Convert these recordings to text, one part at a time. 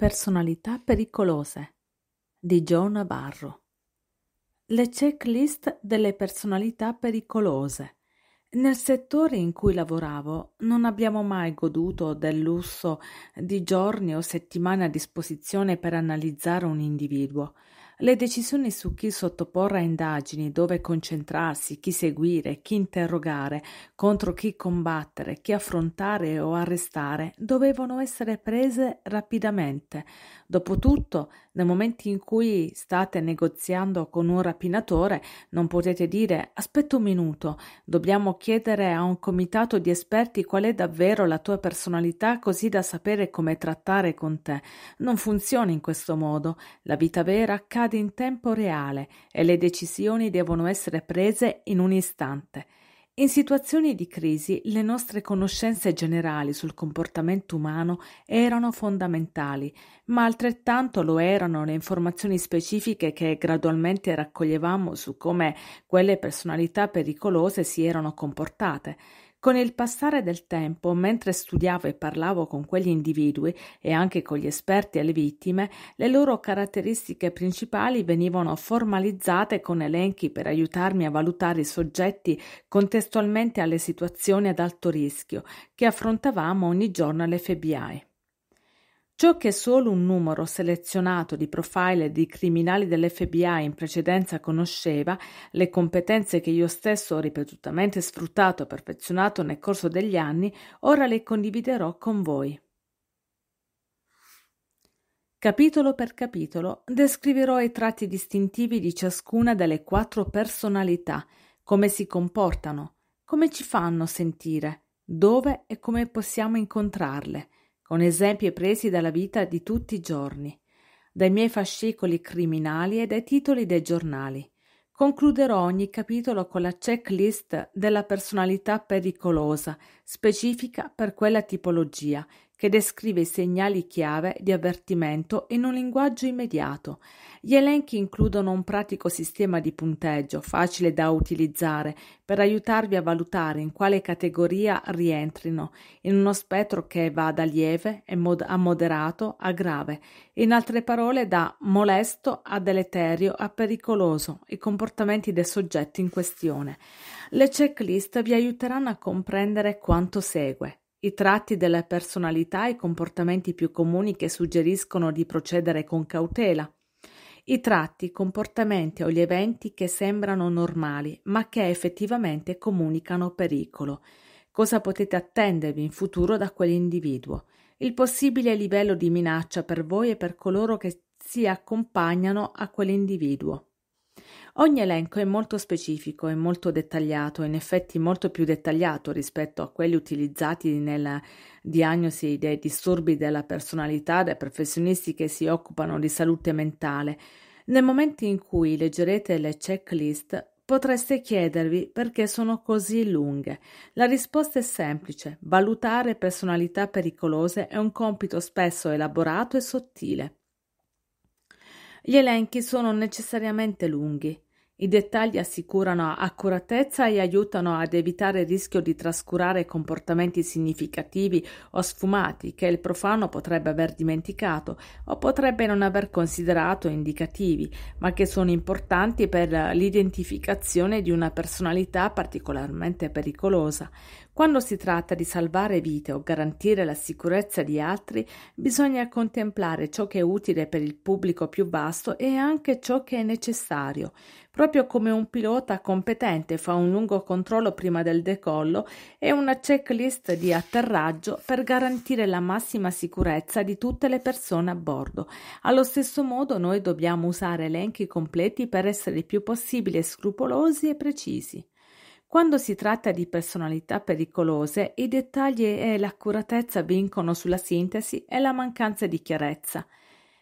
Personalità pericolose di Joe Navarro. Le checklist delle personalità pericolose. Nel settore in cui lavoravo non abbiamo mai goduto del lusso di giorni o settimane a disposizione per analizzare un individuo. Le decisioni su chi sottoporre a indagini, dove concentrarsi, chi seguire, chi interrogare, contro chi combattere, chi affrontare o arrestare, dovevano essere prese rapidamente. Dopotutto, nei momenti in cui state negoziando con un rapinatore, non potete dire aspetta un minuto, dobbiamo chiedere a un comitato di esperti qual è davvero la tua personalità così da sapere come trattare con te. Non funziona in questo modo. La vita vera accade accade in tempo reale e le decisioni devono essere prese in un istante. In situazioni di crisi le nostre conoscenze generali sul comportamento umano erano fondamentali, ma altrettanto lo erano le informazioni specifiche che gradualmente raccoglievamo su come quelle personalità pericolose si erano comportate. Con il passare del tempo, mentre studiavo e parlavo con quegli individui e anche con gli esperti e le vittime, le loro caratteristiche principali venivano formalizzate con elenchi per aiutarmi a valutare i soggetti contestualmente alle situazioni ad alto rischio che affrontavamo ogni giorno alle Ciò che solo un numero selezionato di profile di criminali dell'FBI in precedenza conosceva, le competenze che io stesso ho ripetutamente sfruttato e perfezionato nel corso degli anni, ora le condividerò con voi. Capitolo per capitolo descriverò i tratti distintivi di ciascuna delle quattro personalità, come si comportano, come ci fanno sentire, dove e come possiamo incontrarle, con esempi presi dalla vita di tutti i giorni, dai miei fascicoli criminali e dai titoli dei giornali. Concluderò ogni capitolo con la checklist della personalità pericolosa, specifica per quella tipologia, che descrive i segnali chiave di avvertimento in un linguaggio immediato. Gli elenchi includono un pratico sistema di punteggio facile da utilizzare per aiutarvi a valutare in quale categoria rientrino, in uno spettro che va da lieve a moderato a grave, in altre parole da molesto a deleterio a pericoloso, i comportamenti dei soggetti in questione. Le checklist vi aiuteranno a comprendere quanto segue. I tratti della personalità e comportamenti più comuni che suggeriscono di procedere con cautela. I tratti, i comportamenti o gli eventi che sembrano normali, ma che effettivamente comunicano pericolo. Cosa potete attendervi in futuro da quell'individuo? Il possibile livello di minaccia per voi e per coloro che si accompagnano a quell'individuo. Ogni elenco è molto specifico e molto dettagliato, in effetti molto più dettagliato rispetto a quelli utilizzati nella diagnosi dei disturbi della personalità dai professionisti che si occupano di salute mentale. Nel momento in cui leggerete le checklist potreste chiedervi perché sono così lunghe. La risposta è semplice. Valutare personalità pericolose è un compito spesso elaborato e sottile. Gli elenchi sono necessariamente lunghi. I dettagli assicurano accuratezza e aiutano ad evitare il rischio di trascurare comportamenti significativi o sfumati che il profano potrebbe aver dimenticato o potrebbe non aver considerato indicativi, ma che sono importanti per l'identificazione di una personalità particolarmente pericolosa, quando si tratta di salvare vite o garantire la sicurezza di altri, bisogna contemplare ciò che è utile per il pubblico più vasto e anche ciò che è necessario, proprio come un pilota competente fa un lungo controllo prima del decollo e una checklist di atterraggio per garantire la massima sicurezza di tutte le persone a bordo. Allo stesso modo noi dobbiamo usare elenchi completi per essere il più possibile scrupolosi e precisi. Quando si tratta di personalità pericolose, i dettagli e l'accuratezza vincono sulla sintesi e la mancanza di chiarezza.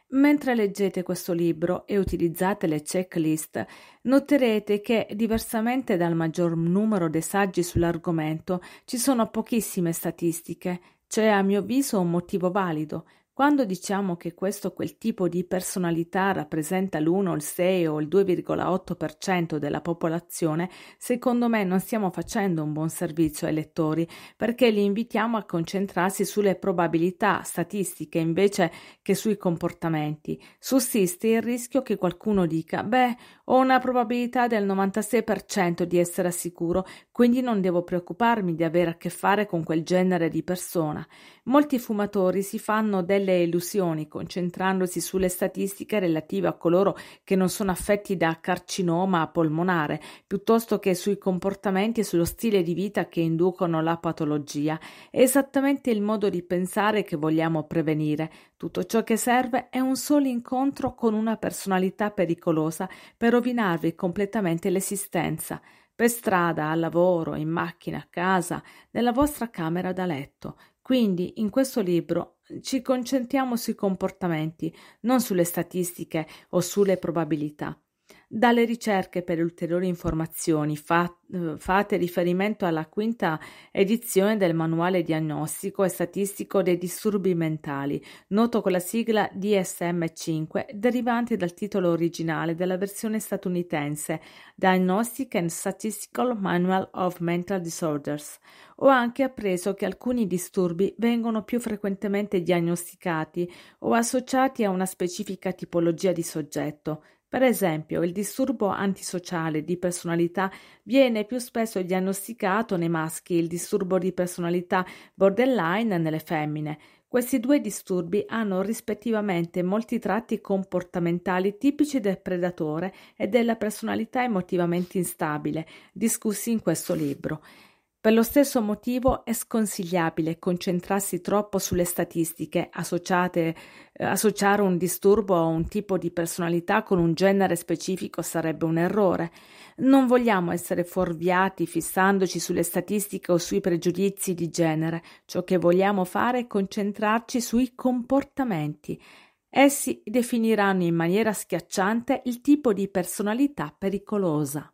Mentre leggete questo libro e utilizzate le checklist, noterete che, diversamente dal maggior numero dei saggi sull'argomento, ci sono pochissime statistiche. C'è a mio avviso un motivo valido. Quando diciamo che questo o quel tipo di personalità rappresenta l'1, il 6 o il 2,8% della popolazione, secondo me non stiamo facendo un buon servizio ai lettori perché li invitiamo a concentrarsi sulle probabilità statistiche invece che sui comportamenti. Sussiste il rischio che qualcuno dica: Beh, ho una probabilità del 96% di essere sicuro, quindi non devo preoccuparmi di avere a che fare con quel genere di persona. Molti fumatori si fanno delle illusioni concentrandosi sulle statistiche relative a coloro che non sono affetti da carcinoma polmonare, piuttosto che sui comportamenti e sullo stile di vita che inducono la patologia. È esattamente il modo di pensare che vogliamo prevenire. Tutto ciò che serve è un solo incontro con una personalità pericolosa per rovinarvi completamente l'esistenza, per strada, al lavoro, in macchina, a casa, nella vostra camera da letto. Quindi in questo libro ci concentriamo sui comportamenti, non sulle statistiche o sulle probabilità. Dalle ricerche per ulteriori informazioni fa, eh, fate riferimento alla quinta edizione del Manuale diagnostico e statistico dei disturbi mentali, noto con la sigla DSM5, derivante dal titolo originale della versione statunitense Diagnostic and Statistical Manual of Mental Disorders. Ho anche appreso che alcuni disturbi vengono più frequentemente diagnosticati o associati a una specifica tipologia di soggetto, per esempio, il disturbo antisociale di personalità viene più spesso diagnosticato nei maschi e il disturbo di personalità borderline nelle femmine. Questi due disturbi hanno rispettivamente molti tratti comportamentali tipici del predatore e della personalità emotivamente instabile, discussi in questo libro. Per lo stesso motivo è sconsigliabile concentrarsi troppo sulle statistiche associate, eh, associare un disturbo o un tipo di personalità con un genere specifico sarebbe un errore. Non vogliamo essere fuorviati fissandoci sulle statistiche o sui pregiudizi di genere, ciò che vogliamo fare è concentrarci sui comportamenti essi definiranno in maniera schiacciante il tipo di personalità pericolosa.